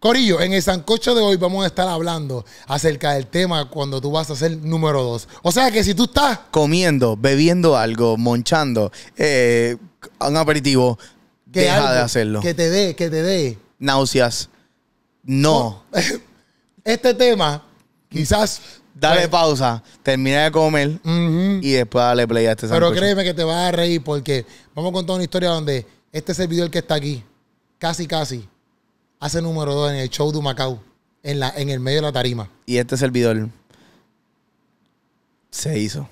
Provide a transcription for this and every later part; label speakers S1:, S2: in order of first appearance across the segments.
S1: Corillo, en el sancocho de hoy vamos a estar hablando acerca del tema cuando tú vas a ser número dos.
S2: O sea que si tú estás comiendo, bebiendo algo, monchando, eh, un aperitivo, que deja de hacerlo. Que
S1: te dé, que te dé.
S2: Náuseas. No.
S1: Este tema, quizás. Dale pues, pausa,
S2: termina de comer
S1: y
S2: después dale play a este sancocho. Pero créeme
S1: que te vas a reír porque vamos a contar una historia donde este servidor que está aquí, casi, casi hace número dos en el show de Macau. en, la, en el medio de la tarima.
S2: Y este servidor
S1: se hizo.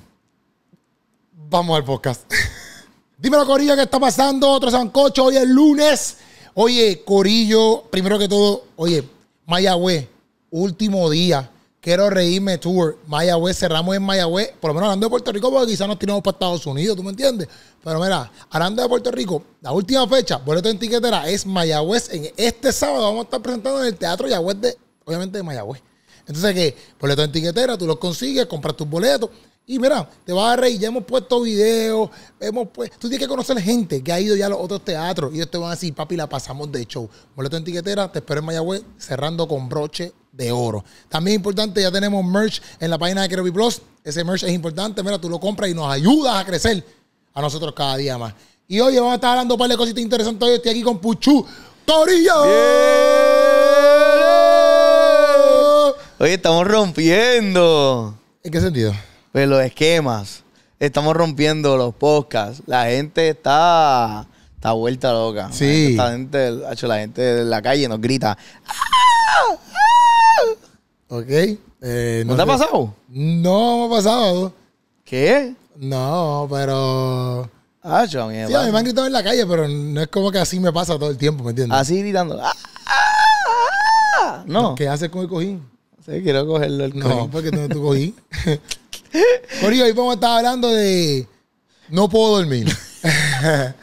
S1: Vamos al podcast. Dímelo, Corillo, ¿qué está pasando? Otro sancocho, hoy es lunes. Oye, Corillo, primero que todo, oye, Mayagüe, último día Quiero reírme tour. Mayagüez, cerramos en Mayagüez. Por lo menos hablando de Puerto Rico, porque quizás nos tiramos para Estados Unidos, ¿tú me entiendes? Pero mira, hablando de Puerto Rico, la última fecha, boleto de tiquetera, es Mayagüez. En este sábado vamos a estar presentando en el Teatro Yagüez de, obviamente, de Mayagüez. Entonces, ¿qué? boleto de tiquetera, tú los consigues, compras tus boletos. Y mira, te vas a reír, ya hemos puesto videos, hemos puesto... Tú tienes que conocer gente que ha ido ya a los otros teatros y ellos te van a decir, papi, la pasamos de show. Boleto en tiquetera, te espero en Mayagüez, cerrando con broche de oro. También es importante, ya tenemos merch en la página de Kerobi Plus. Ese merch es importante, mira, tú lo compras y nos ayudas a crecer a nosotros cada día más. Y hoy vamos a estar hablando un par de cositas interesantes. Hoy estoy aquí con Puchu Torillo. Bien.
S2: Oye, estamos rompiendo. ¿En qué sentido? Pues, los esquemas. Estamos rompiendo los podcasts. La gente está, está vuelta loca. Sí. La gente, la la gente de la calle nos grita. Ah,
S1: ah". Ok. Eh, ¿No, te ha pasado? No, me ha pasado. ¿Qué? No, pero... Ah, yo, me, sí, a mí me han gritado en la calle, pero no es como que así me pasa todo el tiempo, ¿me entiendes? Así gritando. Ah, no. ¿Qué haces con el cojín? Sí, quiero cogerlo el No, porque tú tu cojín. hoy vamos a estar hablando de no puedo dormir.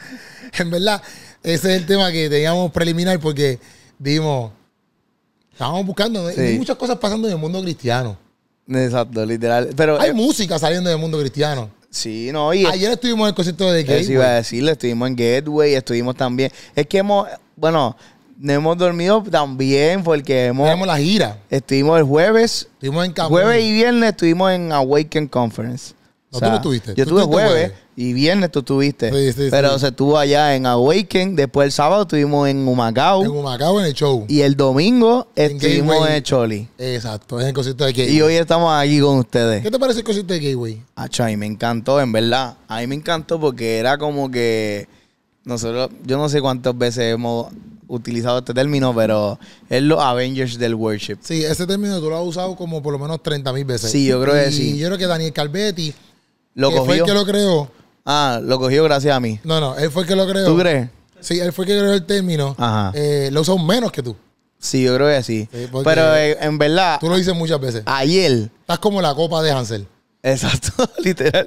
S1: en verdad, ese es el tema que teníamos preliminar porque vimos. estábamos buscando, muchas cosas pasando en el mundo cristiano. Exacto, literal. Pero, hay eh, música saliendo del mundo cristiano. Sí, no, y ayer estuvimos en el concierto de Gateway. Eso iba a
S2: decirle, estuvimos en Gateway, estuvimos también. Es que hemos, bueno, no hemos dormido también porque hemos. Tenemos la gira. Estuvimos el jueves.
S1: Estuvimos en Cabo. Jueves y
S2: viernes estuvimos en Awaken Conference. No, o tú no tuviste. Yo estuve jueves, y viernes tú estuviste. Sí, sí, pero se estuvo allá en Awaken. Después el sábado estuvimos en Humacao. En Humacao en el show. Y el domingo estuvimos en Choli.
S1: Exacto, en el cosito de Gateway. Y hoy
S2: estamos aquí con ustedes. ¿Qué
S1: te parece el cosito de Gateway?
S2: Acho, a mí me encantó, en verdad. A mí me encantó porque era como que nosotros, yo no sé cuántas veces hemos utilizado este término, pero es los Avengers del worship. Sí,
S1: ese término tú lo has usado como por lo menos 30 mil veces. Sí, yo creo que sí. yo creo que Daniel Calvetti, lo fue el que lo creó.
S2: Ah, lo cogió gracias a mí. No,
S1: no, él fue el que lo creó. ¿Tú crees? Sí, él fue el que creó el término. Ajá. Eh, lo usó menos que tú.
S2: Sí, yo creo que sí.
S1: pero eh, en verdad. Tú lo dices muchas veces. Ayer. Estás como la copa de Hansel. Exacto, literal.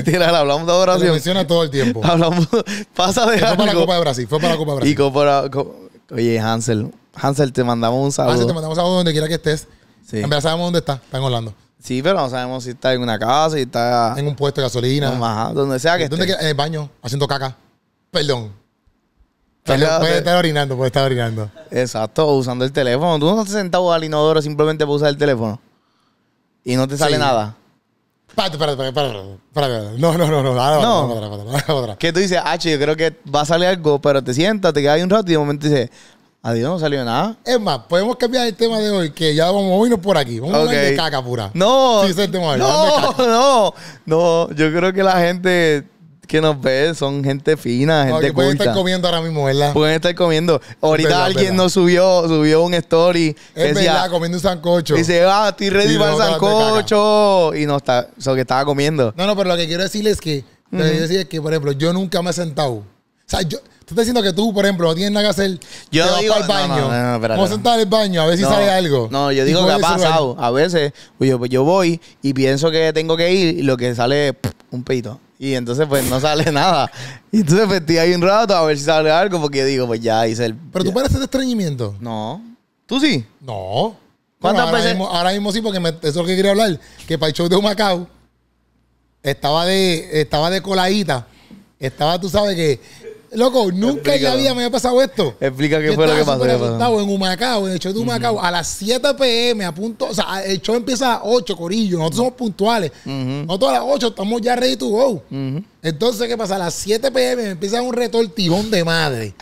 S1: literal, hablamos de Brasil Lo menciona todo el tiempo. Hablamos,
S2: pasa de Fue para la Copa de Brasil, fue para la Copa de Brasil. Y oye, Hansel, Hansel, te mandamos un saludo. Hansel, te mandamos
S1: un saludo donde quiera que estés. Sí. En verdad sabemos dónde está, está en Orlando. Sí, pero no sabemos si está
S2: en una casa, si está... En un puesto de gasolina. ajá, donde sea que esté. en
S1: el baño, haciendo caca. Perdón.
S2: puede estar orinando, puede estar orinando. Exacto, usando el teléfono. Tú no estás sentado al inodoro simplemente para usar el teléfono. Y no te sale nada.
S1: Espérate, espérate, espérate,
S2: espérate, No, no, no, no. no. Que tú dices, H, yo creo que va a salir algo, pero te sientas, te quedas ahí un rato y de momento dices, adiós, no salió nada.
S1: Es más, podemos
S2: cambiar el tema de hoy, que ya vamos a irnos por aquí. Vamos a hablar de caca pura. No. No, no, no. Yo creo que la gente que nos ve son gente fina, gente no, pueden estar comiendo
S1: ahora mismo, ¿verdad? Pueden
S2: estar comiendo. Ahorita alguien no nos subió, subió un story. Es verdad,
S1: comiendo un sancocho. Dice, ah, estoy ready para el sancocho.
S2: Y no está, eso que estaba comiendo.
S1: No, no, pero lo que quiero decirles es que, por ejemplo, yo nunca me he sentado. O sea, yo, tú estás diciendo que tú, por ejemplo, no tienes nada que hacer. Yo te vas el baño. Vamos a sentar en el baño a ver si sale algo. No, yo digo que ha pasado.
S2: A veces pues yo, pues yo, voy y pienso que tengo que ir y lo que sale es un peito y entonces, pues, no sale nada. Y entonces, pues, estoy ahí un rato a ver si sale algo, porque digo, pues, ya hice el... ¿Pero tú pareces de estreñimiento? No. ¿Tú
S1: sí? No. ¿Cuántas ahora Mismo, ahora mismo sí, porque eso es lo que quería hablar. Que para el show de Humacao estaba de, estaba de coladita. Estaba, tú sabes, que Loco, nunca ya había me había pasado esto. Explica qué fue lo que pasó. Estaba en Humacao, en el show de Humacao, a las 7 pm, a punto. O sea, el show empieza a 8, Corillo. Nosotros somos puntuales. Nosotros a las 8 estamos ya ready to go. Entonces, ¿qué pasa? A las 7 pm me empieza un retortijón de madre.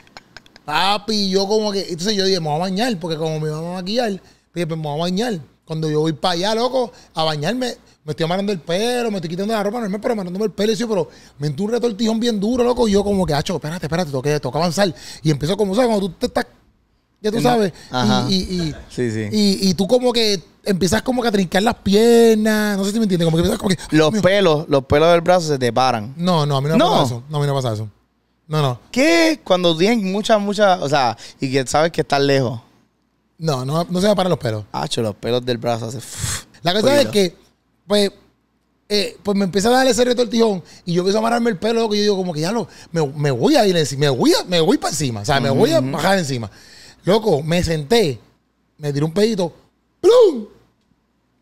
S1: Papi, yo como que. Entonces yo dije, me voy a bañar, porque como me iba a maquillar, dije, pues me voy a bañar. Cuando yo voy para allá, loco, a bañarme me estoy amarrando el pelo, me estoy quitando la ropa me pero amarrándome el pelo. Y yo, pero me entró un retortijón bien duro, loco. Y yo, como que, hacho, espérate, espérate, toca toca avanzar. Y empiezo como, ¿sabes? Cuando tú te estás. Ya tú sabes. Y, y, y, sí, sí. y, tú como que empiezas como que a trincar las piernas. No sé si me entiendes. Como que empiezas
S2: como que. Los pelos, los pelos del brazo se te paran.
S1: No, no, a mí no, me pasa eso.
S2: No, a mí no me pasa eso. No, no. ¿Qué? Cuando tienen mucha, mucha, O sea, y que sabes que estás lejos.
S1: No, no, no se me paran los pelos. Hacho, los pelos del brazo hace. La cosa es que pues, eh, pues me empieza a darle ese retortijón tijón y yo empiezo a amarrarme el pelo, y yo digo, como que ya no me, voy a ir encima, me voy, me voy para encima, o sea, me voy a bajar encima. Loco, me senté, me tiré un pedito, ¡plum!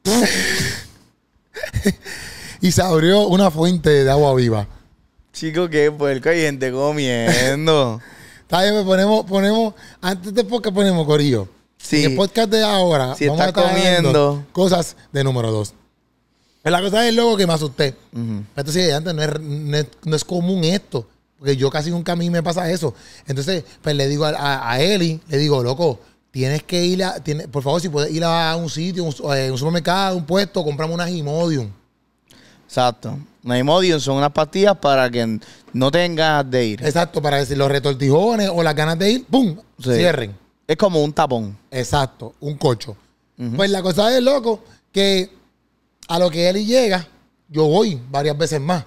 S1: y se abrió una fuente de agua viva.
S2: Chico, qué puerco, el gente
S1: comiendo. Está bien, pues ponemos, ponemos, antes de podcast ponemos corillo. Sí. el podcast de ahora si vamos a estar comiendo cosas de número dos. Pero la cosa es loco, que me asusté. Entonces, antes no es, común esto. Porque yo casi nunca a mí me pasa eso. Entonces, pues le digo a, a, Eli, le digo, loco, tienes que ir a, tiene, por favor, si puedes ir a un sitio, un, eh, un supermercado, un puesto, compramos unas Imodium.
S2: Exacto. Una Imodium son unas pastillas para que no tengas de ir. Exacto,
S1: para que los retortijones o las ganas de ir, ¡pum! Cierren. Es como un tapón. Exacto, un cocho. Pues la cosa es, loco, que a lo que él llega, yo voy varias veces más.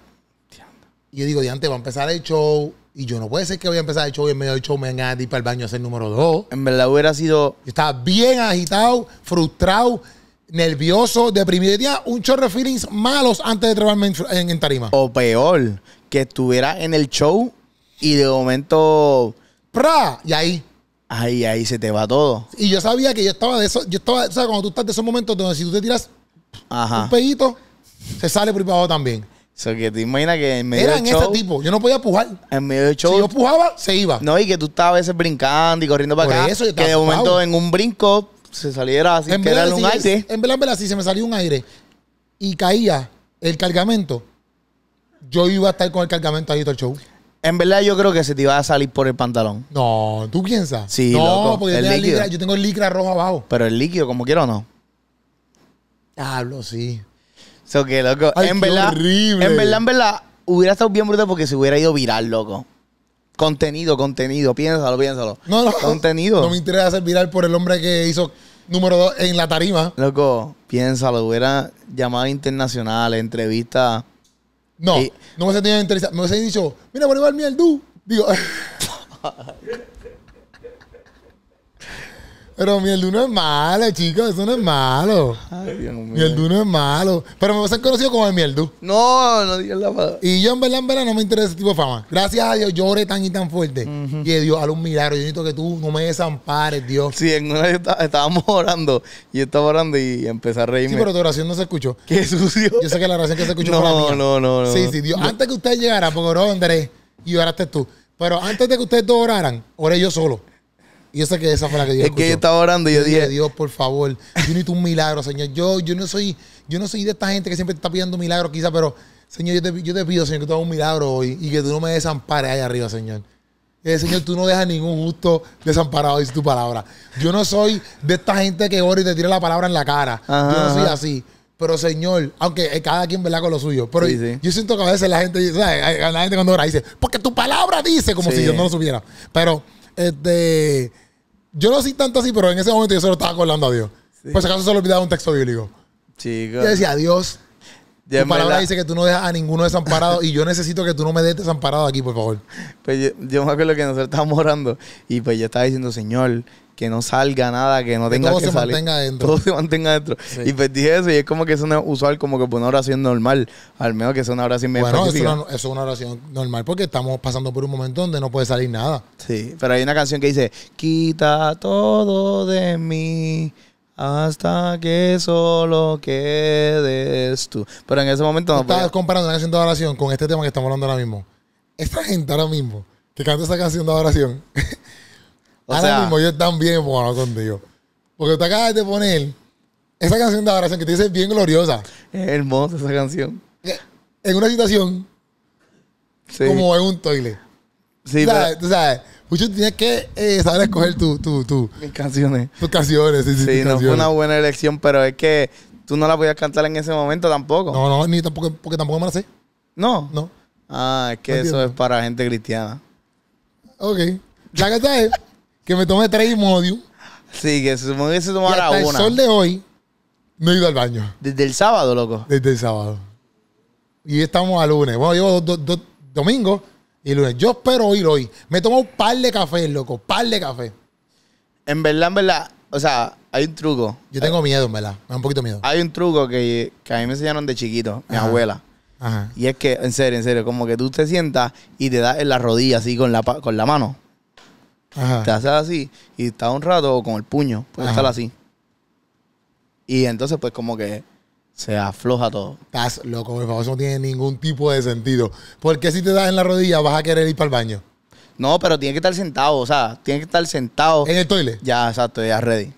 S1: Y yo digo, antes va a empezar el show. Y yo no puede ser que voy a empezar el show y en medio del show me vengan a ir para el baño a ser número dos. En verdad hubiera sido. Yo estaba bien agitado, frustrado, nervioso, deprimido. día, un chorro de feelings malos antes de trabarme en, tarima. O peor, que estuviera en el show y de momento. ¡Pra! Y ahí. Ahí, ahí se te va todo. Y yo sabía que yo estaba de eso. Yo estaba, o sea, cuando tú estás de esos momentos donde si tú te tiras un peguito, se sale por ahí para abajo también. sea, que te imaginas que en medio del show... ese tipo. Yo no podía pujar. En medio del show... Si
S2: yo pujaba, se iba. No, y que tú estabas a veces brincando y corriendo para acá. que de momento en un brinco se saliera así, en que era un aire.
S1: En verdad, en verdad, si se me salió un aire y caía el cargamento, yo iba a estar con el cargamento ahí todo el show. En verdad, yo creo que
S2: se te iba a salir por el pantalón. No, ¿tú
S1: piensas? Sí, no, porque el yo tengo el licra rojo abajo.
S2: Pero el líquido, como quiero o no. Hablo, sí. Eso que, loco. en, verdad, horrible. en verdad, en verdad, hubiera estado bien bruto porque se hubiera ido viral, loco. Contenido, contenido. Piénsalo, piénsalo. No, no. Contenido. No me interesa hacer viral por el hombre que hizo número dos en la tarima. Loco, piénsalo. Hubiera llamado internacional,
S1: entrevista. No, no me sentía interesado. Me hubiese dicho, mira, por igual el Digo. Pero no es malo, chicos. Eso no es malo. Ay, Dios mío. es malo. Pero me vas a ser conocido como el Mieldu. No, no digas la palabra. Y yo, en verdad, en verdad, no me interesa ese tipo de fama. Gracias a Dios, lloré tan y tan fuerte. Y Dios, a un milagro. Yo necesito que tú no me desampares, Dios. Sí, en una hora
S2: estábamos orando. Y yo estaba orando y empecé a reírme. Sí, pero tu oración no
S1: se escuchó. Qué sucio. Yo sé que la oración que se escuchó no, fue la mía. No, no, no. Sí, sí, Dios. Antes que usted llegara, porque oró Andrés y oraste tú. Pero antes de que ustedes dos oraran, oré yo solo. Y esa que esa fue la que Dios Es que yo estaba orando y yo dije, Dios, por favor, yo necesito un milagro, Señor. Yo, yo no soy, yo no soy de esta gente que siempre está pidiendo milagros, quizá, pero Señor, yo te, yo te pido, Señor, que tú hagas un milagro hoy y que tú no me desampares ahí arriba, Señor. Eh, señor, tú no dejas ningún justo desamparado, dice tu palabra. Yo no soy de esta gente que ora y te tira la palabra en la cara. yo no soy así. Pero Señor, aunque eh, cada quien verdad con lo suyo, pero yo siento que a veces la gente, ¿sabes? la gente cuando ora dice, porque tu palabra dice, como si yo no lo supiera. Pero, este, yo no sé tanto así, pero en ese momento yo solo lo estaba acordando a Dios. por si acaso se lo olvidaba un texto bíblico. Chico. Yo decía, Dios,
S2: tu palabra dice que tú no dejas
S1: a ninguno desamparado y yo necesito que tú no me des desamparado aquí, por favor. Pues
S2: yo, me acuerdo que nosotros estábamos orando y pues yo estaba diciendo, Señor, que no salga nada, que no que tenga todo se Mantenga dentro. Todo se mantenga adentro. Y pues dije eso y es como que es una es usual, como que por una oración normal, al menos que sea una oración Bueno, eso,
S1: es una oración normal porque estamos pasando por un momento donde no puede salir nada. Sí, pero hay una canción que dice, quita todo de mí hasta que solo quedes tú. Pero en ese momento no. Estabas comparando la canción de adoración con este tema que estamos hablando ahora mismo. Esta gente ahora mismo que canta esa canción de adoración. ahora mismo yo también bueno contigo. Porque te acabas de poner esa canción de adoración que te dice bien gloriosa. Es hermosa esa canción. Eh, en una situación sí. como en un toile. Sí, ¿Sabes? ¿Sabes? Mucho tienes que eh, saber escoger tu, tu, tu, mis canciones. Tus canciones, sí, sí. Sí, no fue una
S2: buena elección, pero es que tú no la podías cantar en ese momento tampoco. No, no, ni
S1: tampoco, porque tampoco me la sé. No. No.
S2: Ah, es que eso es para gente cristiana.
S1: Ok. La cosa es que me tomé tres modios. Sí, que se supone que se tomara una. El sol de hoy no he ido al baño. Desde el sábado, loco. Desde el sábado. Y estamos a lunes. Bueno, llevo dos domingos y lunes. Yo espero ir hoy. Me tomo un par de cafés, loco. Par de café. En verdad, en verdad. O sea,
S2: hay un truco. Yo tengo miedo, en verdad. Me da un poquito miedo. Hay un truco que, que, a mí me enseñaron de chiquito, mi abuela. Ajá. Y es que, en serio, en serio, como que tú te sientas y te das en la rodilla así con la, con la mano. Ajá. Te haces así y estás un rato con el puño. Puedes estar así.
S1: Y entonces, pues, como que se afloja todo. Estás loco, por favor, eso no tiene ningún tipo de sentido. Porque si te das en la rodilla vas a querer ir para el baño?
S2: No, pero tiene que estar sentado, o sea, tiene que estar sentado. ¿En el toile? Ya, exacto, ya ready.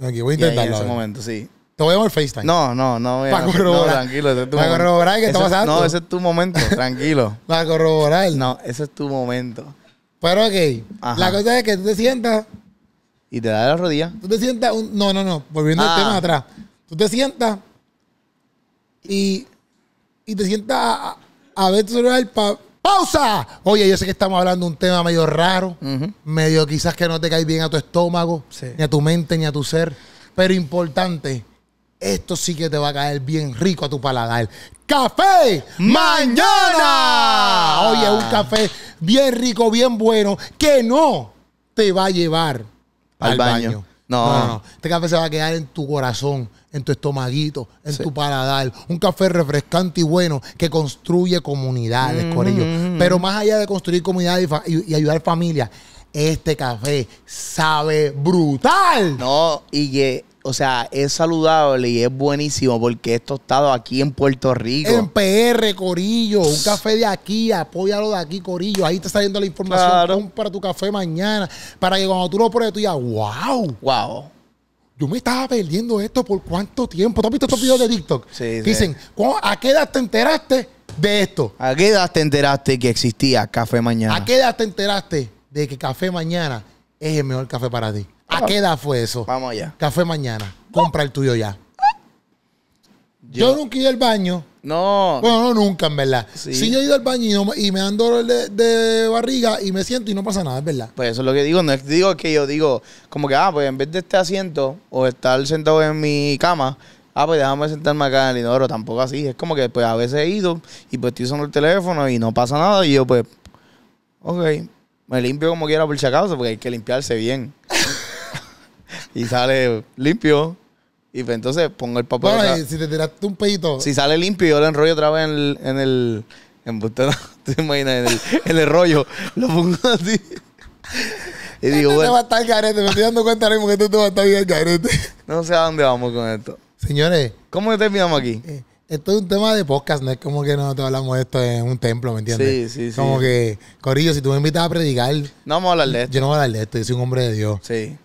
S2: Aquí voy a intentarlo. en ese momento, sí. Te voy a llamar FaceTime. No, no, no. Voy a para corroborar. tranquilo. Ese es tu para corroborar que está pasando. No, ese es tu momento, tranquilo. para corroborar. No, ese es tu momento. Pero ok, la cosa
S1: es que tú te sientas.
S2: Y te en la rodilla.
S1: Tú te sientas. No, no, no. Volviendo al ah. tema atrás. Tú te sientas y, te sientas a, a ver tu celular pa pausa. Oye, yo sé que estamos hablando de un tema medio raro, medio quizás que no te cae bien a tu estómago, ni a tu mente, ni a tu ser, pero importante, esto sí que te va a caer bien rico a tu paladar. Café mañana. Oye, un café bien rico, bien bueno, que no te va a llevar
S2: al, baño. No. no, no,
S1: este café se va a quedar en tu corazón en tu estomaguito, en tu paladar. Un café refrescante y bueno que construye comunidades, Corillo. Pero más allá de construir comunidades y, ayudar familias, este café sabe brutal. No,
S2: y o sea, es saludable y es buenísimo porque esto tostado aquí en Puerto Rico. En
S1: PR, Corillo. Un café de aquí, apóyalo de aquí, Corillo. Ahí te está yendo la información para tu café mañana. Para que cuando tú lo pruebes, tú digas, wow. Wow yo me estaba perdiendo esto por cuánto tiempo. ¿Tú has visto estos videos de TikTok? Sí, Dicen, ¿a qué edad te enteraste
S2: de esto? ¿A qué edad te enteraste que existía Café Mañana? ¿A
S1: qué edad te enteraste de que Café Mañana es el mejor café para ti? ¿A qué edad fue eso? Vamos allá. Café Mañana. Compra el tuyo ya. Yo, yo nunca iba al baño no. Bueno, no nunca, en verdad. Si yo he ido al baño y, me ando de, barriga y me siento y no pasa nada, es verdad.
S2: Pues eso es lo que digo. No es- digo que yo digo, como que, ah, pues en vez de este asiento o estar sentado en mi cama, ah, pues déjame sentarme acá en el inodoro. Tampoco así. Es como que, pues a veces he ido y pues estoy usando el teléfono y no pasa nada. Y yo, pues, ok, me limpio como quiera por si acaso, porque hay que limpiarse bien. y sale limpio. Y pues entonces pongo el papel. Bueno, si
S1: te tiraste un pedito. Si
S2: sale limpio, yo lo enrollo otra vez en el. En el en no ¿Te imaginas? En el, en el rollo. Lo pongo así. Y digo, este bueno. va a
S1: estar carete. Me estoy dando cuenta ahora mismo que tú este te vas a estar bien carete.
S2: No sé a dónde vamos con esto. Señores. ¿Cómo terminamos aquí? Eh,
S1: esto es un tema de podcast, no es como que no te hablamos de esto en un templo, ¿me entiendes? Sí, sí, sí. Como que, Corillo, si tú me invitas a predicar. No vamos a hablar de esto. Yo no voy a hablar de esto, yo soy un hombre de Dios. Sí.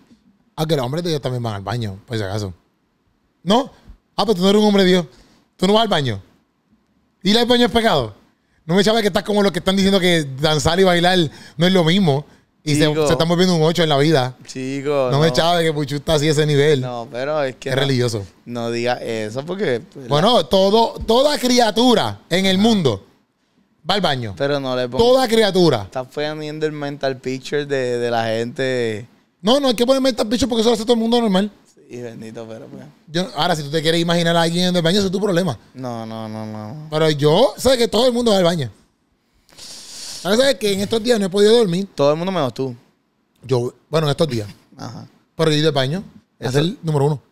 S1: Aunque los hombres de Dios también van al baño, por si acaso. No. Ah, pero pues tú no eres un hombre de Dios. Tú no vas al baño. Ir al baño es pecado. No me sabes que estás como los que están diciendo que danzar y bailar no es lo mismo. Y se, está moviendo un 8 en la vida.
S2: Chico. No, me echaba que
S1: Puchu está así a ese nivel.
S2: No, pero es que. Es religioso. No diga eso porque. Pues, bueno,
S1: todo, toda criatura en el ah. mundo
S2: va al baño. pero no le pongo. Toda criatura. Estás poniendo el mental picture de, la gente.
S1: No, no hay que poner mental picture porque eso lo hace todo el mundo normal.
S2: Y bendito, pero pues.
S1: ahora, si tú te quieres imaginar a alguien en el baño, eso es tu problema.
S2: No, no, no, no.
S1: Pero yo sé que todo el mundo va al baño. sabes que en estos días no he podido dormir. Todo el mundo menos tú. Yo, bueno, en estos días. Ajá. Pero ir de baño es el número uno.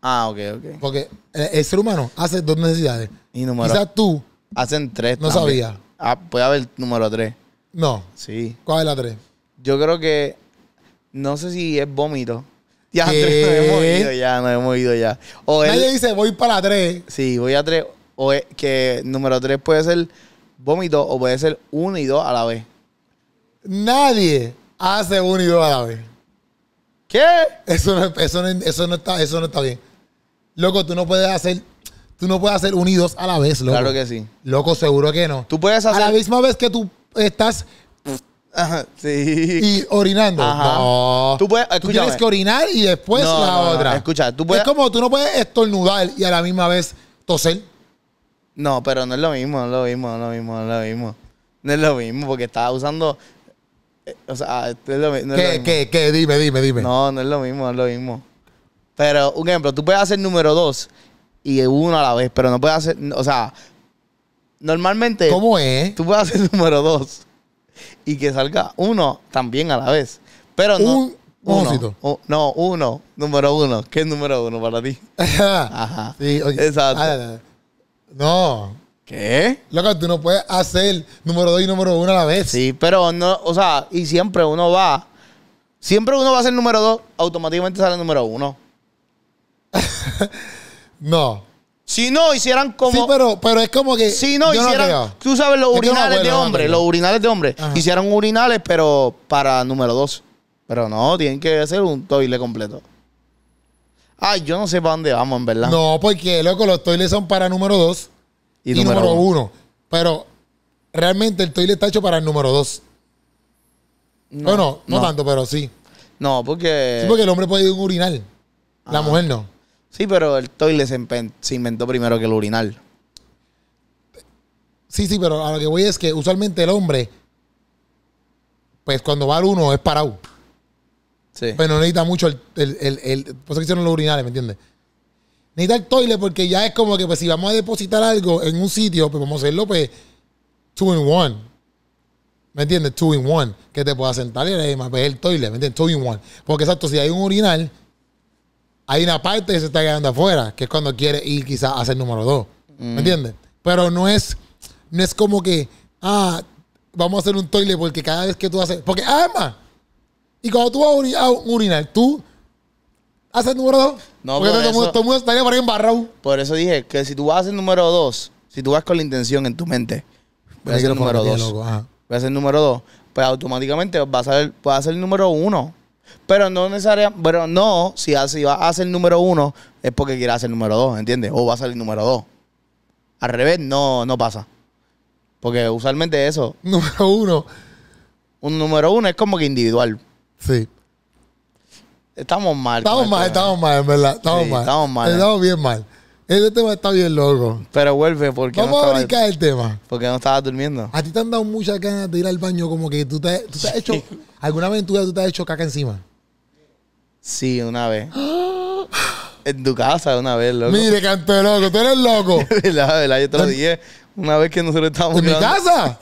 S1: Ah, ok, ok. Porque el, ser humano hace dos necesidades. Y número Quizás tú.
S2: Hacen tres. No sabía Ah, puede haber número tres. No. Sí. ¿Cuál es la tres? Yo creo que. No sé si es vómito. Ya, nos hemos ido ya, nos hemos ido ya. Nadie dice,
S1: voy para tres.
S2: Sí, voy a tres. O que número tres puede ser vómito o puede ser uno y dos a la vez.
S1: Nadie hace uno y dos a la vez. ¿Qué? Eso no, está, eso no está bien. Loco, tú no puedes hacer. Tú no puedes hacer unidos a la vez, loco. Claro que sí. Loco, seguro que no. Tú puedes hacer. A la misma vez que tú estás y orinando. Tú, tienes que orinar y después la otra. Escucha, tú puedes. Es como tú no puedes estornudar y a la misma vez toser. No, pero
S2: no es lo mismo, no es lo mismo, no es lo mismo, es lo mismo. No es lo mismo, porque estaba usando. Eh, o sea, ah, este mismo. ¿Qué, qué? Dime, dime, dime. No, no es lo mismo, es lo mismo. Pero, un ejemplo, tú puedes hacer número dos y uno a la vez, pero no puedes hacer. O sea, normalmente. ¿Cómo es? Tú puedes hacer número dos y que salga uno también a la vez. Pero no. uno, no, uno, número uno. ¿Qué es número uno para ti?
S1: Ajá. Sí, oye, Exacto. No. ¿Qué? Loco, tú no puedes hacer número dos y número uno a la vez. Sí, pero no, o sea, y
S2: siempre uno va. Siempre uno va a ser número dos, automáticamente sale el número uno. no. Si no hicieran como. Sí, pero, pero es como que. Si no hicieran. tú sabes, los urinales de hombre. los urinales de hombre. Hicieron urinales, pero para número dos. Pero no, tienen que hacer un toile completo.
S1: Ay, yo no sé para dónde vamos, en verdad. No, porque, loco, los toiles son para número dos y, número uno. Pero realmente el toile está hecho para el número dos. No, bueno, no, no, tanto, pero sí. No, porque. Sí, porque el hombre puede ir a un urinal. La ah. mujer no. Sí, pero el toile se, inventó primero que el urinal. Sí, sí, pero a lo que voy es que usualmente el hombre, pues cuando va al uno es parado. Sí. Pero pues, no necesita mucho el. el, por eso que hicieron los urinales, ¿me entiendes? Necesita el toile porque ya es como que, pues si vamos a depositar algo en un sitio, pues vamos a hacerlo, pues. Two in one. ¿Me entiendes? Two in one. Que te pueda sentar y además pues, el toile, ¿me entiendes? Two in one. Porque exacto, si hay un urinal hay una parte que se está quedando afuera, que es cuando quiere ir quizás a ser número dos. ¿Me mm. entiendes? Pero no es, no es como que, ah, vamos a hacer un toilet porque cada vez que tú haces. Porque ah, más Y cuando tú vas a, urinar, tú haces el número dos.
S2: No, porque por todo, eso, el mundo estaría por ahí Por eso dije que si tú vas a hacer número dos, si tú vas con la intención en tu mente, voy a hacer número dos. voy a hacer número dos, pues automáticamente vas a, ser, el a el número uno. Pero no necesariamente, pero no, si, hace va a ser número uno, es porque quiere hacer número dos, ¿entiendes? O va a salir número dos. Al revés, no, no pasa. Porque usualmente eso. Número uno. Un número uno es como que individual. Sí. Estamos mal. Estamos este mal, estamos mal, en verdad. mal. Estamos mal. Estamos bien mal. Ese tema está bien loco. Pero vuelve porque. Vamos no a brincar el tema. Porque no estaba durmiendo.
S1: A ti te han dado muchas ganas de ir al baño, como que tú te, has hecho. ¿Alguna aventura tú te has hecho caca encima?
S2: Sí, una vez. en tu casa, una vez, loco. Mire, canto loco, tú eres loco. verdad, verdad, yo te lo dije una vez que nosotros estábamos. ¿En mi casa?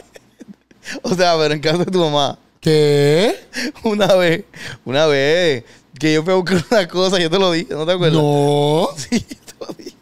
S2: o sea, pero en casa de tu mamá. ¿Qué? Una vez, una vez, que yo fui a buscar una cosa, yo te lo dije, ¿no te acuerdas? No. Sí, te lo dije.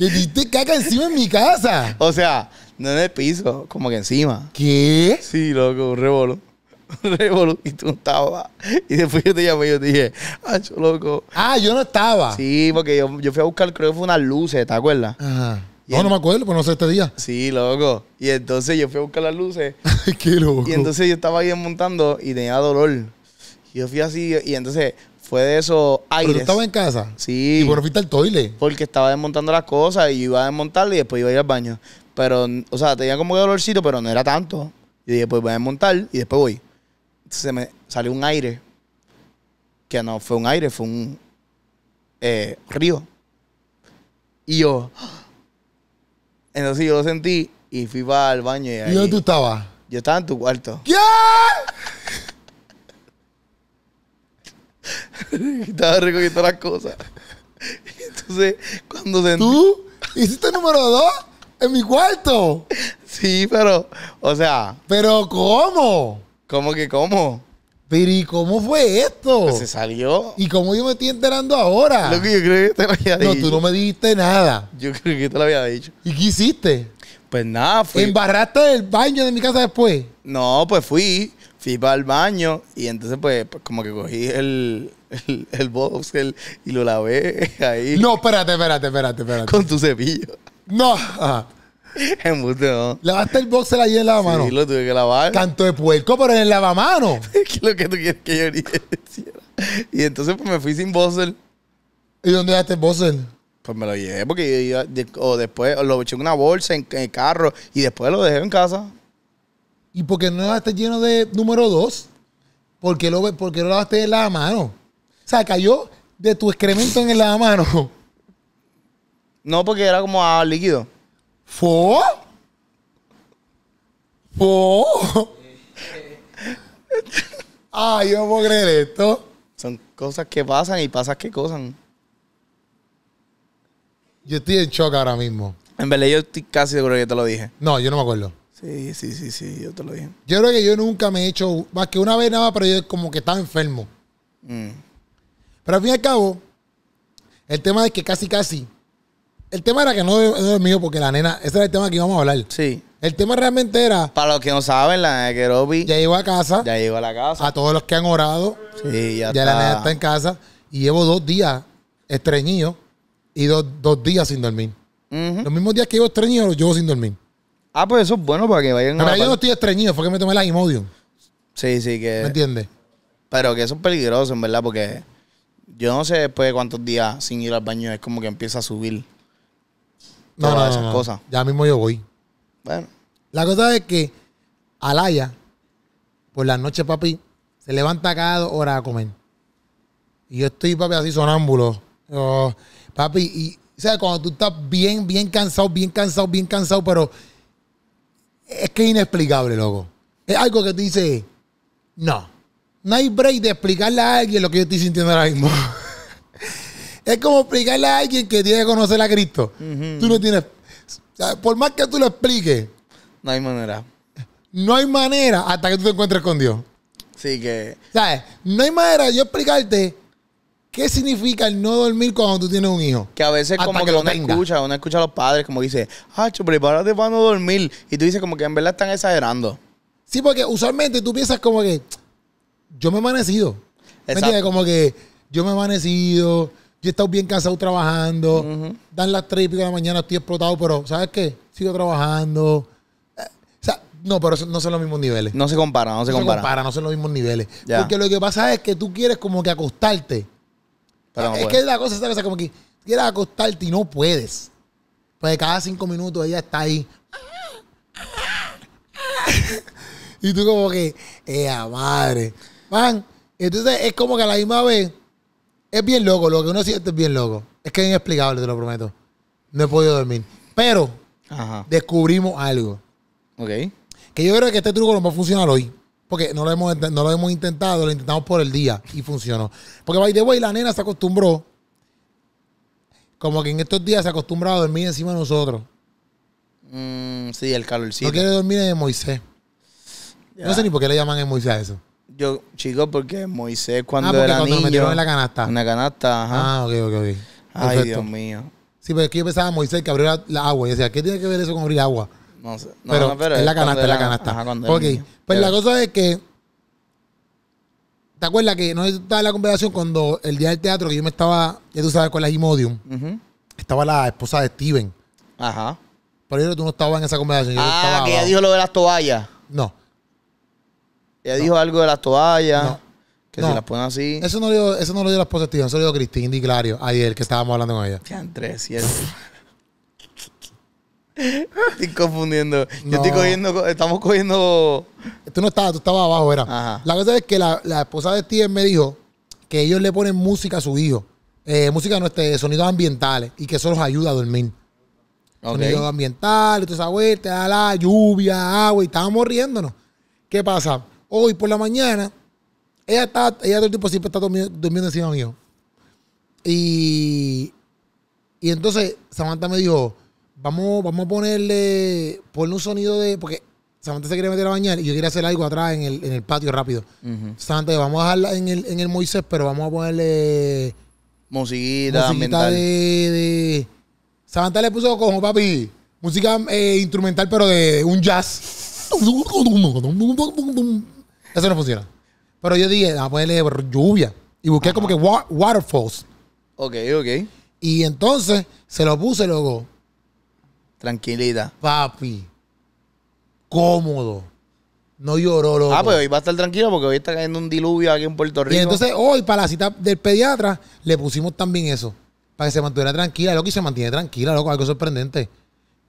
S2: Que diste caca encima en mi casa. O sea, no en el piso, como que encima. ¿Qué? Sí, loco, un rebolo. Un rebolo. Y tú no estabas. Y después yo te llamé y yo te dije, ¡acho, loco! Ah, yo no estaba. Sí, porque yo, yo fui a buscar, creo que fue unas luces, ¿te acuerdas?
S1: Ajá. no, no me acuerdo, pues no sé este día.
S2: Sí, loco. Y entonces yo fui a buscar las luces.
S1: Qué loco. Y entonces
S2: yo estaba ahí desmontando y tenía dolor. Y yo fui así, y entonces fue de eso, aires. ¿Pero estaba en
S1: casa? Sí. ¿Y por fuiste el toile?
S2: Porque estaba desmontando las cosas y iba a desmontar y después iba a ir al baño. Pero, o sea, tenía como que dolorcito, pero no era tanto. Y dije, pues voy a desmontar y después voy. Se me salió un aire. Que no fue un aire, fue un eh, río. Y yo. Entonces yo lo sentí y fui para el baño. ¿Y, ahí, ¿Y dónde tú
S1: estabas? Yo
S2: estaba en tu cuarto. ¿Qué? estaba recogiendo las cosas. Entonces, cuando sentí... ¿Tú hiciste número dos en mi cuarto? Sí, pero, o sea... ¿Pero cómo? ¿Cómo que cómo? Pero ¿y cómo fue esto? Pues se salió. ¿Y cómo
S1: yo me estoy enterando ahora? yo creo No, tú no me dijiste nada. Yo creo que te lo había dicho. ¿Y qué hiciste? Pues nada, fui. ¿Embarraste el baño de mi casa después? No,
S2: pues fui fui para el baño y entonces pues, pues como que cogí el, el, y lo lavé ahí. No, espérate, espérate, espérate, espérate. Con tu cepillo.
S1: No. ¿Lavaste el boxer ahí en la mano? Sí, lo tuve que lavar. Canto de puerco, pero en el lavamano. ¿Qué es lo que tú quieres que yo hiciera? Y entonces pues me fui
S2: sin boxer. ¿Y dónde dejaste el boxer? Pues me lo llevé porque yo, iba... o después
S1: lo eché en una bolsa en el carro y después lo dejé en casa. Y porque no lo lleno de número dos, porque lo, porque lo lavaste en la mano. O sea, cayó de tu excremento en el mano.
S2: No, porque era como a líquido. ¿Fo? ¿Fo? Ay, yo no puedo creer esto. Son cosas que pasan
S1: y pasas que cosas. Yo estoy en shock ahora mismo.
S2: En verdad, yo estoy casi seguro que te lo dije.
S1: No, yo no me acuerdo.
S2: Sí, sí, sí, sí, yo te lo dije.
S1: Yo creo que yo nunca me he hecho, más que una vez nada pero yo como que estaba enfermo. Mm. Pero al fin y al cabo, el tema es que casi, casi. El tema era que no, he porque la nena, ese era el tema que íbamos a hablar. Sí. El tema realmente era. Para los que no saben, la nena vi... Ya llegó a casa. Ya llegó a la casa. A todos los que han orado. Sí, ya, ya la nena está en casa. Y llevo dos días estreñido y dos, días sin dormir. Los mismos días que llevo estreñido los llevo sin dormir. Ah, pues eso es bueno para que vayan a. Pero yo no estoy estreñido, fue que me tomé la Imodium.
S2: Sí, sí, que. ¿Me entiendes? Pero que eso es peligroso, en verdad, porque yo no sé después de cuántos días sin ir al baño es como que empieza a subir
S1: todas esas cosas. Ya mismo yo voy. Bueno. La cosa es que Alaya, por las noches, papi, se levanta cada hora a comer. Y yo estoy, papi, así sonámbulo. papi, y, sea, Cuando tú estás bien, bien cansado, bien cansado, bien cansado, pero es que es inexplicable, loco. Es algo que te dice, no. No hay break de explicarle a alguien lo que yo estoy sintiendo ahora mismo. es como explicarle a alguien que tiene que conocer a Cristo. Tú no tienes. Por más que tú lo expliques. No hay manera. No hay manera hasta que tú te encuentres con Dios. Sí que. ¿Sabes? No hay manera de yo explicarte ¿Qué significa el no dormir cuando tú tienes un hijo?
S2: Que a veces como que, uno escucha, uno escucha a los padres como dice, ah, prepárate para no dormir. Y tú dices como que en verdad están exagerando. Sí, porque
S1: usualmente tú piensas como que yo me he amanecido. ¿Me entiendes? Como que yo me he amanecido, yo he estado bien cansado trabajando, dan las tres y pico de la mañana, estoy explotado, pero ¿sabes qué? Sigo trabajando. Eh, o sea, no, pero no son los mismos niveles. No se compara, no se compara. No se compara, no son los mismos niveles. Porque lo que pasa es que tú quieres como que acostarte es que la cosa es como que quieres acostarte y no puedes. Pues cada cinco minutos ella está ahí. y tú como que, ¡eh, madre! Man, entonces es como que a la misma vez es bien loco. Lo que uno siente es bien loco. Es que es inexplicable, te lo prometo. No he podido dormir. Pero descubrimos algo. Ok. Que yo creo que este truco no va a funcionar hoy. Porque no lo, hemos, no lo hemos intentado, lo intentamos por el día y funcionó. Porque, by the way, la nena se acostumbró. Como que en estos días se acostumbrado a dormir encima de nosotros.
S2: Mm, sí, el calorcito. No quiere
S1: dormir en Moisés. No sé ni por qué le llaman en Moisés a eso.
S2: Yo, chico, porque Moisés cuando ah, porque era cuando niño... metieron en la
S1: canasta. En la canasta, ajá. Ah, ok, ok, ok. Ay, Dios mío. Sí, pero es que yo pensaba Moisés que abrió la, la agua. Y decía, ¿qué tiene que ver eso con abrir agua? No sé. No, pero, pero es la canasta, es la canasta. ok. pero. Pues la cosa es que. ¿Te acuerdas que no estaba en la conversación cuando el día del teatro que yo me estaba, ya tú sabes, con la Imodium? Estaba la esposa de Steven. Ajá. Pero yo tú no estabas en esa conversación. ah, estaba que ella dijo
S2: lo de las toallas. No. Ella dijo algo de las toallas. Que
S1: se si las ponen así. Eso no, lo, eso no lo dio la esposa de Steven, eso lo dio Cristín y Clario ayer que estábamos hablando con ella. Ya entré, cierto. Estoy confundiendo. Yo estoy cogiendo, estamos cogiendo. Tú no estabas, tú estabas abajo, ¿verdad? La cosa es que la, esposa de Steven me dijo que ellos le ponen música a su hijo. Eh, música, no, este, sonidos ambientales. Y que eso los ayuda a dormir. Sonidos ambientales, toda esa la lluvia, agua. Y estábamos riéndonos. ¿Qué pasa? Hoy por la mañana, ella está, ella todo el tiempo siempre está durmiendo encima mío. Y, y entonces Samantha me dijo, vamos, a ponerle, ponle un sonido de, porque Samantha se quiere meter a bañar y yo quería hacer algo atrás en el, patio rápido. Uh Samantha, vamos a dejarla en el, Moisés, pero vamos a ponerle... Musiquita, musiquita de, de, Samantha le puso como, papi, música eh, instrumental, pero de un jazz. Eso no funciona. Pero yo dije, vamos a ponerle lluvia. Y busqué como que waterfalls. Ok, ok. Y entonces se lo puse, luego
S2: tranquilidad Papi.
S1: Cómodo. No lloró, loco. Ah, pues hoy
S2: va a estar tranquilo porque hoy está cayendo un diluvio aquí en Puerto Rico. Y entonces
S1: hoy, para la cita del pediatra, le pusimos también eso. Para que se mantuviera tranquila, loco, y se mantiene tranquila, loco, algo sorprendente.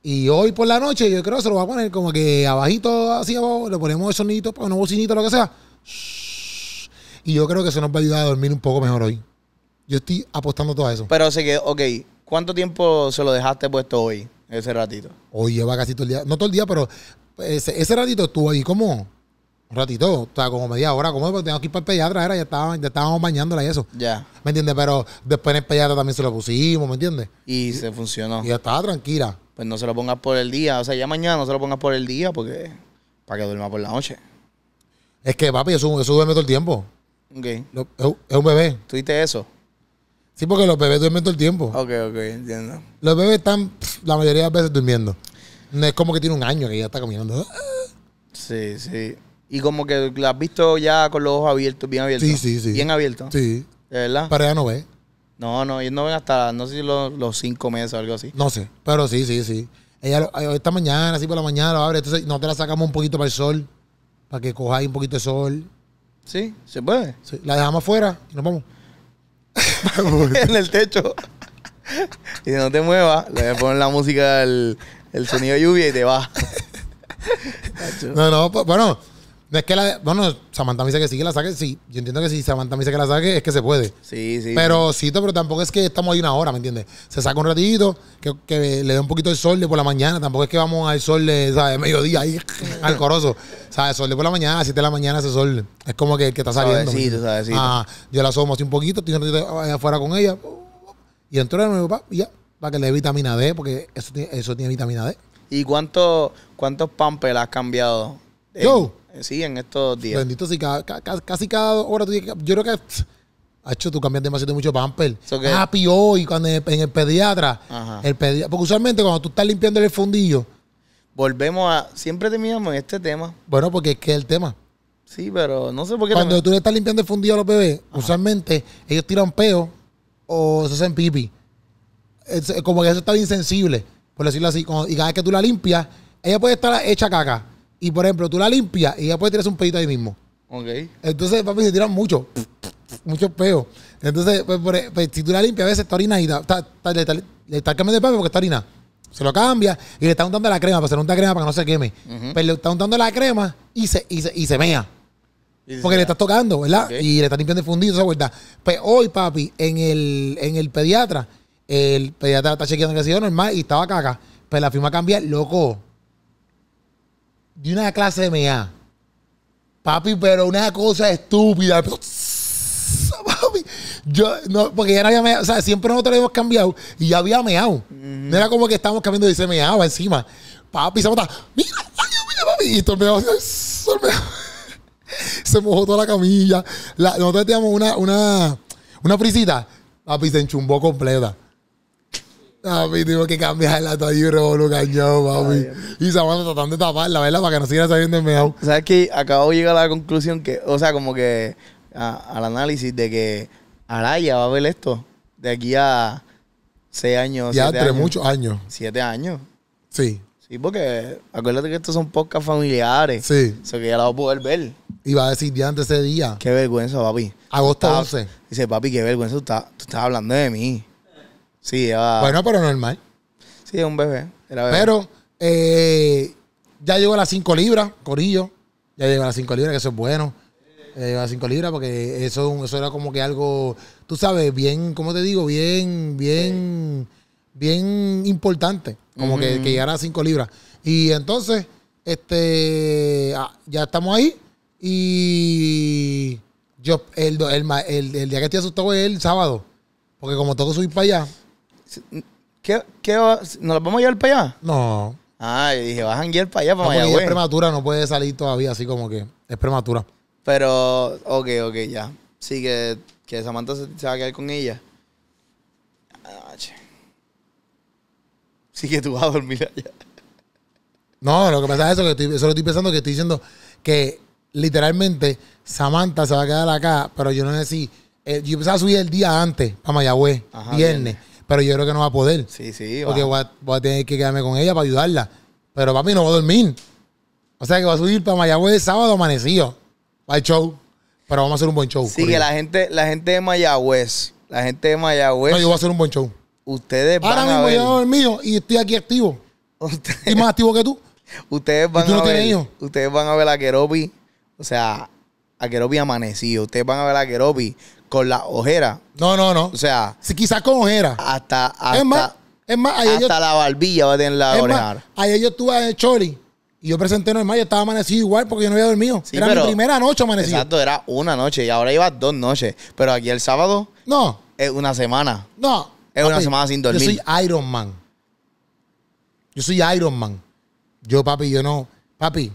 S1: Y hoy por la noche, yo creo que se lo va a poner como que abajito, así abajo, le ponemos el sonidito, pues, un bocinita, lo que sea. Y yo creo que eso nos va a ayudar a dormir un poco mejor hoy. Yo estoy apostando todo a eso.
S2: Pero sé que, ok, ¿cuánto tiempo se lo dejaste puesto hoy? Ese
S1: ratito. Oye lleva casi todo el día. No todo el día, pero ese, ratito estuvo ahí como un ratito, o sea, como media hora, como porque tengo que ir para el pediatra, ya, estábamos bañándola y eso. Ya. ¿Me entiendes? Pero después en el pediatra también se lo pusimos, ¿me entiendes? Y, se funcionó. Y ya estaba tranquila. Pues no
S2: se lo pongas por el día, o sea, ya mañana no se lo pongas por el día porque para que duerma por la noche.
S1: Es que, papi, eso, eso duerme todo el tiempo. Ok. es, es, un bebé. ¿Tuviste eso? Sí, porque los bebés duermen todo el tiempo. Ok, ok, entiendo. Los bebés están la mayoría de las veces durmiendo. No es como que tiene un año que ya está caminando. Sí, sí.
S2: Y como que la has visto ya con los ojos abiertos, bien abiertos. Sí, sí, sí. Bien abiertos. Sí. verdad? Para ella no ve. No, no, ellos no ven hasta, no sé si los, cinco meses o algo así.
S1: No sé, pero sí, sí, sí. Ella esta mañana, así por la mañana lo abre, entonces no la sacamos un poquito para el sol, para que cojáis un poquito de sol. Sí, se puede. la dejamos afuera y nos vamos en el techo.
S2: Y no te muevas, le voy a poner la música, el, sonido de lluvia y te va
S1: no, no, bueno, no es que la. Bueno, Samantha me dice que sí que la saque, sí. Yo entiendo que si Samantha me dice que la saque, es que se puede. Sí, sí. Pero sí, pero tampoco es que estamos ahí una hora, ¿me entiendes? Se saca un ratito, que, le dé un poquito el sol de por la mañana. Tampoco es que vamos al sol de, ¿sabes? Mediodía ahí, al corozo. ¿Sabes? Sol de por la mañana, a de la mañana ese sol. Es como que, que está saliendo. Sí, sí. Ah, yo la asomo así un poquito, estoy un ratito afuera con ella. Y entro de nuevo, y ya. Para que le dé vitamina D, porque eso tiene, eso tiene vitamina D.
S2: ¿Y cuánto, cuántos pampers has cambiado? Yo. sí, en estos
S1: días. Bendito, sí, casi cada hora tú Yo creo que. ha hecho tú cambias demasiado mucho pamper. So Happy ah, hoy, cuando en el, pediatra. Porque usualmente cuando tú estás limpiando el fundillo.
S2: Volvemos a. Siempre terminamos en este tema.
S1: Bueno, porque es que es el tema.
S2: Sí, pero no sé por qué. Cuando tú le
S1: estás limpiando el fundillo a los bebés, usualmente ellos tiran peo o se hacen pipi. como que eso está insensible por decirlo así. Y cada vez que tú la limpias, ella puede estar hecha caca. Y por ejemplo, tú la limpias y ya puedes tirar un pedito ahí mismo. Ok. Entonces, papi, se tiran mucho. Muchos peos. Entonces, pues, e-, pues, si tú la limpias, a veces está orina y está, le, está, le cambiando de papi porque está orina. Se lo cambia y le está untando la crema, para pues, se le unta crema para que no se queme. Pero pues, le está untando la crema y se, y se, y se mea. porque le estás tocando, ¿verdad? Y le está limpiando el fundido, esa verdad. Pues hoy, papi, en el, en el pediatra, el pediatra está chequeando que ha sido normal y estaba caca. Pues la firma cambia, loco de una clase mea, Papi, pero una cosa estúpida. yo, no, porque ya no había mea O sea, siempre nosotros habíamos cambiado y ya había meado. No era como que estábamos cambiando y se meaba encima. Papi, se Mira, se mojó toda la camilla. La, nosotros teníamos una, una, una frisita. Papi, se enchumbó completa. Papi, tengo que cambiar la toalla y revolú cañón, papi. y Samantha tratando de taparla, ¿verdad? Para que no siga saliendo el meao. ¿Sabes que Acabo de llegar
S2: a la conclusión que, o sea, como que al análisis de que Araya va a ver esto de aquí a seis años, Ya, entre muchos años. Siete años. Sí. Sí, porque acuérdate que estos son podcasts familiares. Sí. O sea, que ya la va a poder ver. Y va a decir ya antes ese día. Qué vergüenza, papi. Agosto Dice, papi, qué vergüenza, tú estás, tú
S1: estás hablando de mí. Sí, Bueno,
S2: pero normal. Sí, es un bebé.
S1: Pero eh, ya llegó a las 5 libras, Corillo. Ya llegó a las 5 libras, que eso es bueno. Ya llegó a las 5 libras porque eso, era como que algo, tú sabes, bien, ¿cómo te digo? Bien, bien, bien importante. Como que, que llegara a 5 libras. Y entonces, este, ah, ya estamos ahí. Y yo, el, el, el, día que te asustado es el sábado. Porque como tengo que subir para allá, ¿Qué, qué ¿Nos vamos a llevar para allá? No. Ah, dije, bajan a para allá, para Mayagüez. Es prematura, no puede salir todavía, así como que es prematura.
S2: Pero, ok, ok, ya. Sí, que, Samantha se, va a quedar con ella. Ah, Sí, que tú vas a dormir
S1: allá. No, lo que pasa es eso, que estoy, estoy pensando, que estoy diciendo que literalmente Samantha se va a quedar acá, pero yo no sé si. Eh, yo pensaba a subir el día antes para Mayagüez, viernes. Pero yo creo que no va a poder. Sí, sí. Porque voy a, tener que quedarme con ella para ayudarla. Pero papi no va a dormir. O sea que va a subir para Mayagüez sábado amanecido. Para el show. Pero vamos a hacer un buen show. Sí, que la gente, la gente de Mayagüez. La gente
S2: de Mayagüez. No, yo voy a hacer un buen show. Ustedes van Ahora a mismo
S1: ver... el mío y estoy aquí activo. Y más activo que tú.
S2: Ustedes van a ver. Ustedes van a ver a queropi. O sea, a queropi amanecido. Ustedes van a ver a queropi con la ojera.
S1: No, no, no. O
S2: sea. Si quizás con ojera. Hasta. hasta es más, es hasta la barbilla va a tener la oreja.
S1: Ayer yo estuve en el Choli y yo presenté normal, yo estaba amanecido igual porque yo no había dormido. era mi primera
S2: noche amanecido. Exacto, era una noche y ahora iba dos noches. Pero aquí el sábado. No. Es una
S1: semana. No. Es una semana sin dormir. Yo soy Iron Man. Yo soy Iron Man. Yo, papi, yo no. Papi,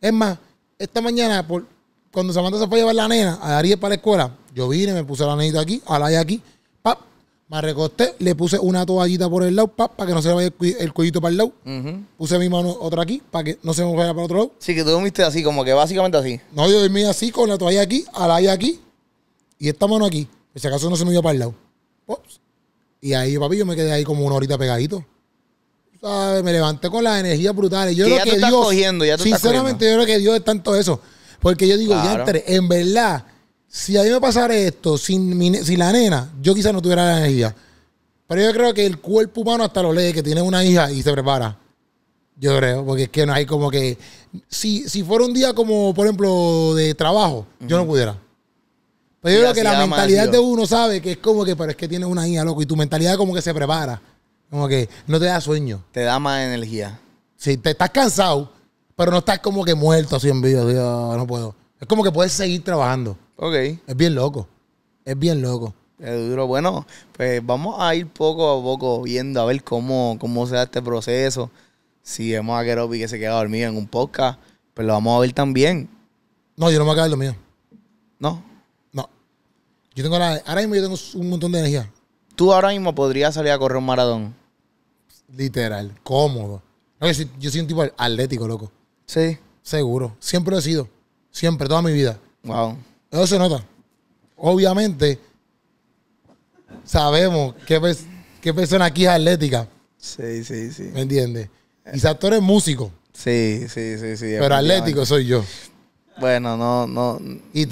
S1: es más, esta mañana, por, cuando Samantha se fue a llevar la nena a Ariel para la escuela, yo vine, me puse la anita aquí, a aquí, pap, me recosté, le puse una toallita por el lado, pap, para que no se le vaya el, cuellito para el lado. Puse mi mano otra aquí, para que no se me vaya para otro lado.
S2: Sí, que tú dormiste así, como que básicamente así.
S1: No, yo dormí así, con la toalla aquí, a aquí, y esta mano aquí, por si acaso no se me iba para el lado. Pops. Y ahí, papi, yo me quedé ahí como una horita pegadito. ¿Sabes? Me levanté con las energías brutales. Yo creo que cogiendo, sinceramente, yo creo que Dios es tanto eso. Porque yo digo, claro. en verdad, si a mí me pasara esto sin, mi, la nena, yo quizás no tuviera la energía. Pero yo creo que el cuerpo humano hasta lo lee, que tiene una hija y se prepara. Yo creo, porque es que no hay como que... Si, si fuera un día como, por ejemplo, de trabajo, yo no pudiera.
S2: Pero yo creo que la mentalidad de
S1: uno sabe que es como que, pero es que tiene una hija, loco, y tu mentalidad como que se prepara. Como que no te da sueño. Te da más energía. si te estás cansado, pero no estás como que muerto así en vida, no puedo. Es como que puedes seguir trabajando. Ok. Es bien loco. Es bien loco. Es duro. Bueno,
S2: pues vamos a ir poco a poco viendo a ver cómo, cómo se da este proceso. Si vemos a Keropi que se queda dormido en un podcast, pues lo vamos a ver también.
S1: No, yo no me voy a quedar dormido. No. No. Yo tengo la, ahora mismo yo tengo un montón de energía. Tú ahora mismo podrías salir a correr un maratón. Literal, cómodo. yo, soy, yo soy un tipo atlético, loco. Sí. Seguro. Siempre lo he sido. Siempre, toda mi vida. Wow. Eso se nota. Obviamente, sabemos qué, qué persona aquí es atlética. Sí, sí, sí. ¿Me entiendes? Quizás tú eres músico.
S2: Sí, sí, sí, sí. Pero atlético
S1: soy yo. Bueno, no, no. Y,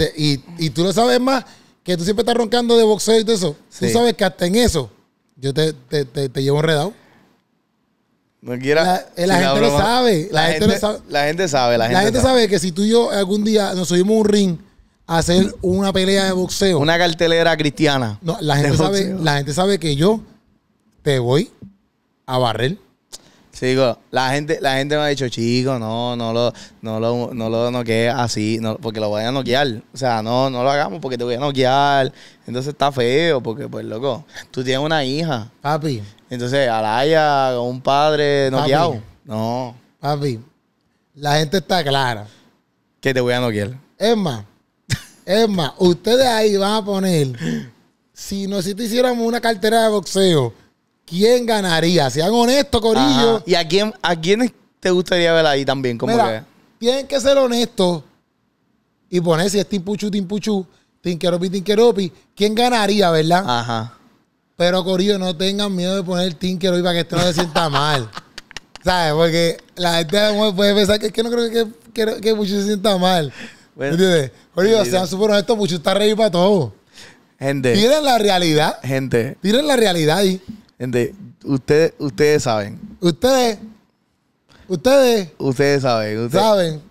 S1: y, tú lo sabes más, que tú siempre estás roncando de boxeo y todo eso. Sí. Tú sabes que hasta en eso yo te, te, te, llevo enredado. No quiera.
S2: La, eh, gente lo sabe. La, gente, lo sabe. La gente sabe, la gente, sabe
S1: que si tú y yo algún día nos subimos un ring hacer una pelea de boxeo. Una cartelera cristiana. la gente, sabe, la gente sabe que yo te voy a barrer. Sí,
S2: la gente, la gente me ha dicho, chico, no, no lo, no lo, no así, no, porque lo voy a noquear. O sea, no, no lo hagamos porque te voy a noquear. Entonces está feo, porque pues loco, tú tienes una hija. Papi. Entonces, Alaya, un padre noqueado.
S1: No. Papi, la gente está clara.
S2: Que te voy a noquear.
S1: Es más, es más, ustedes ahí van a poner, si nosotros hiciéramos una cartera de boxeo, ¿quién ganaría? Sean honestos, Corillo. ¿Y a quién,
S2: a quién te gustaría ver ahí también? Como
S1: Tienen que ser honestos y poner si es Timpuchu, Timpuchu, Tinkeropi, Tinkeropi. ¿Quién ganaría, verdad? Ajá. Pero, Corillo, no tengan miedo de poner Tinkeropi para que esto no se sienta mal. ¿Sabes? Porque la gente puede pensar que, es que no creo que, que, que, que se sienta mal. Bueno, ¿Entiendes? Oye, sean súper honestos, mucho está reír para todo. Gente. Tiren la realidad.
S2: Gente. Tiren la realidad ahí. Gente, ustedes, ustedes saben. Ustedes. Ustedes. Ustedes saben. Ustedes saben.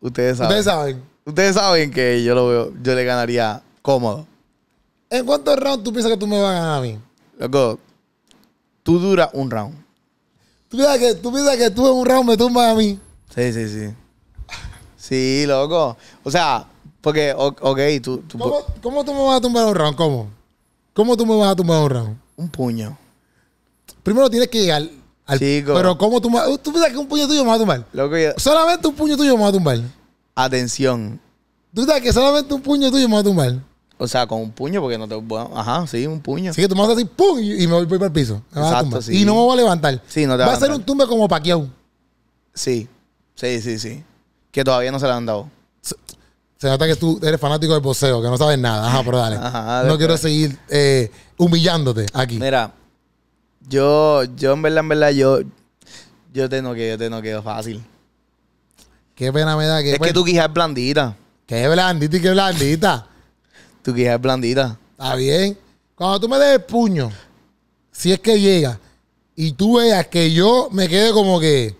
S2: Ustedes saben. Ustedes saben. Ustedes saben que yo lo veo, yo le ganaría cómodo.
S1: ¿En cuántos rounds tú piensas que tú me vas a ganar a mí?
S2: Loco, tú duras un round.
S1: ¿Tú que tú, piensas que tú en un round me tumbas a mí?
S2: Sí, sí, sí. Sí, loco. O sea, porque, ok, tú... tú
S1: ¿Cómo, tú me vas a tumbar un round? ¿Cómo? ¿Cómo tú me vas a tumbar un round? Un puño. Primero tienes que llegar al... Chico. Pero ¿cómo tú me... ¿Tú piensas que un puño tuyo me va a tumbar? Loco, yo... Solamente un puño tuyo me va a tumbar. Atención. ¿Tú sabes que solamente un puño tuyo me va a tumbar?
S2: O sea, con un puño, porque no te. ajá, sí, un puño. Sí, que tú me vas a
S1: decir pum y, me voy, para el piso. Me Exacto, a sí. Y no me voy a levantar.
S2: Sí, no te va a Va a ser un tumbe como paqueado. Sí. Sí, sí, sí que todavía no se la han dado.
S1: Se, nota que tú eres fanático del poseo que no sabes nada. Ajá, pero dale. no quiero seguir eh, humillándote aquí. Mira,
S2: yo, yo en verdad, en verdad, yo, yo te no quedo, te no quedo fácil.
S1: Qué pena me da que. Es que pues, tu quija es blandita. Qué blandita y qué blandita. tu quija es blandita. Está bien. Cuando tú me des puño, si es que llega, y tú veas que yo me quedo como que.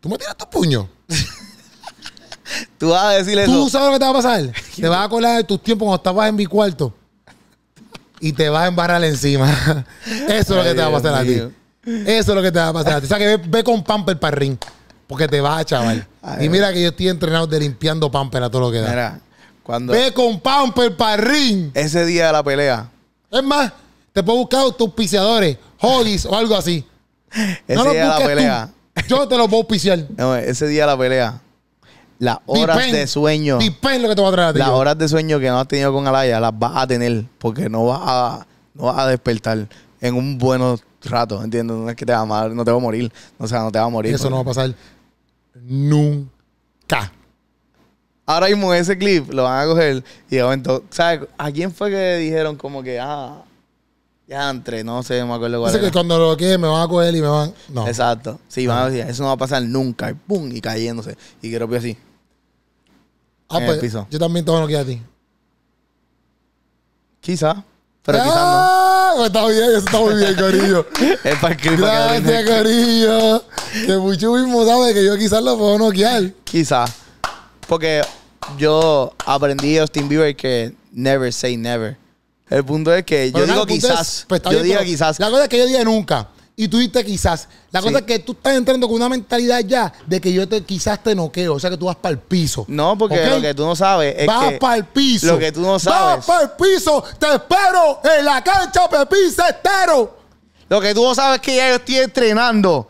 S1: ¿Tú me tiras tu puño? Tú vas a decirle Tú sabes lo que te va a pasar. te vas a colar de tus tiempos cuando estabas en mi cuarto. Y te vas a embarrar encima. Eso es lo que te va a pasar a ti. Eso es lo que te va a pasar a ti. O sea, que ve, con pamper parrín Porque te vas a chaval. y mira que yo estoy entrenado de limpiando pamper a todo lo que da. Ve con pamper parrín Ese día de la pelea. Es más, te puedo buscar tus piciadores, o algo así. Ese día de la pelea. Yo te lo voy a auspiciar.
S2: ese día la pelea. Las horas de sueño. lo que te a traer Las horas de sueño que no has tenido con Alaya las vas a tener porque no vas a, no vas a despertar en un buen rato, ¿entiendes? No es que te va a amar, no te va a morir. O sea, no te va a morir. Eso no va a pasar
S1: nunca.
S2: Ahora mismo ese clip lo van a coger y de momento, ¿sabes? ¿A quién fue que dijeron como que, ah, ya entre, no sé, me acuerdo cuál. Dice que
S1: cuando lo que me van a coger y me van. No.
S2: Exacto. Sí, van a decir, eso no va a pasar nunca. Y pum, y cayéndose. Y creo que así. Ah, pues. Yo
S1: también te voy a noquear a ti. Quizá, pero quizás no. Ah, pues está bien, eso está muy bien, Corillo. es para el Gracias, Corillo. Que mucho mismo sabe que yo quizás lo puedo noquear. Quizá. Porque
S2: yo aprendí a Austin Bieber que never say never. El punto es que yo digo quizás. Pues, yo digo quizás.
S1: La cosa es que yo dije nunca. Y tú dijiste quizás. La cosa es que tú estás entrando con una mentalidad ya de que yo quizás te noqueo. O sea que tú vas para el piso. No, porque lo que
S2: tú no sabes es vas para el piso. Lo que tú no sabes. Vas
S1: para el piso. Te espero en
S2: la cancha, Pepín Cestero. Lo que tú no sabes es que ya yo estoy entrenando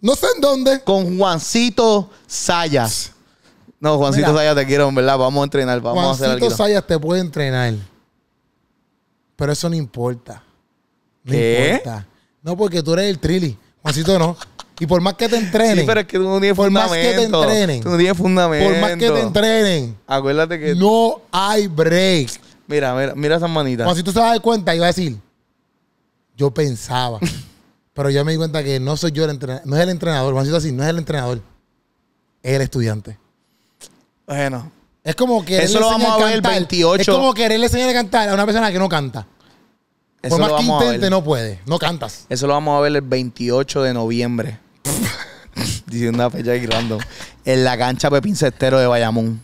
S1: No sé en dónde. con Juancito Sayas. No, Juancito Sayas
S2: te quiero, verdad. Vamos a entrenar, vamos a hacer Juancito
S1: Sayas te puede entrenar. Pero eso no importa.
S2: No ¿Qué? importa.
S1: No, porque tú eres el trilly. Juancito no. Y por más que te entrenen. Sí, pero es que tú no tienes fundamento. Por más que te entrenen. Tú no tienes fundamento. Por más que te entrenen.
S2: Acuérdate que. No hay break. Mira, mira, mira esas manitas. Juancito
S1: se va a dar cuenta y va a decir: Yo pensaba. pero ya me di cuenta que no soy yo el entrenador. No es el entrenador. Juancito así, no es el entrenador. Es el estudiante. Bueno, es como que Eso lo vamos a ver el Es como quererle enseñar a cantar a una persona que no canta.
S2: Por más que intente, no
S1: puede. No cantas.
S2: Eso lo vamos a ver el 28 de noviembre. Diciendo una fecha aquí random. En la cancha Pepín Cestero de Bayamón.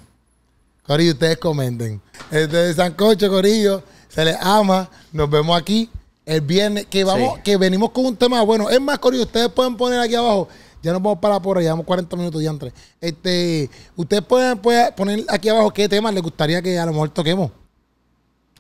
S1: Corillo, ustedes comenten. Este de Sancocho, Corillo, se les ama. Nos vemos aquí el viernes. Que vamos, que venimos con un tema bueno. Es más, Corillo, ustedes pueden poner aquí abajo ya nos vamos para por ahí, llevamos 40 minutos ya entre. Este, ustedes pueden, poner aquí abajo qué temas les gustaría que a lo mejor toquemos.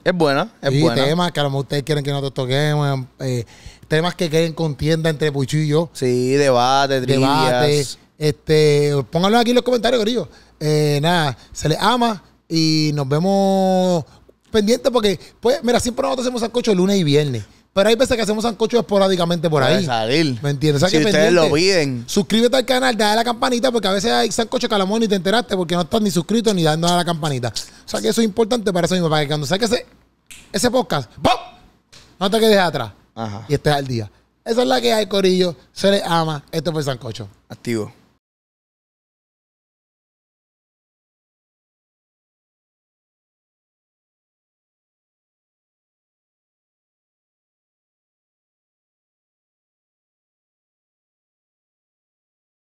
S1: Es buena, es sí, buena. temas que a lo mejor ustedes quieren que nosotros toquemos, eh, temas que queden contienda entre Puchu y yo. Sí, debate, Debate, este, pónganlo aquí en los comentarios, querido. Eh, nada, se les ama y nos vemos pendientes porque, pues, mira, siempre nosotros hacemos el lunes y viernes. Pero hay veces que hacemos sancocho esporádicamente por ahí. salir. ¿Me entiendes? si ustedes lo piden. Suscríbete al canal, dale a la campanita, porque a veces hay sancocho calamón y te enteraste porque no estás ni suscrito ni dando a la campanita. O sea que eso es importante para eso mismo, para que cuando saques ese, podcast, ¡pum! No te quedes atrás. Ajá. Y estés al día. Esa es la que hay, Corillo. Se les ama. Esto fue sancocho. Activo.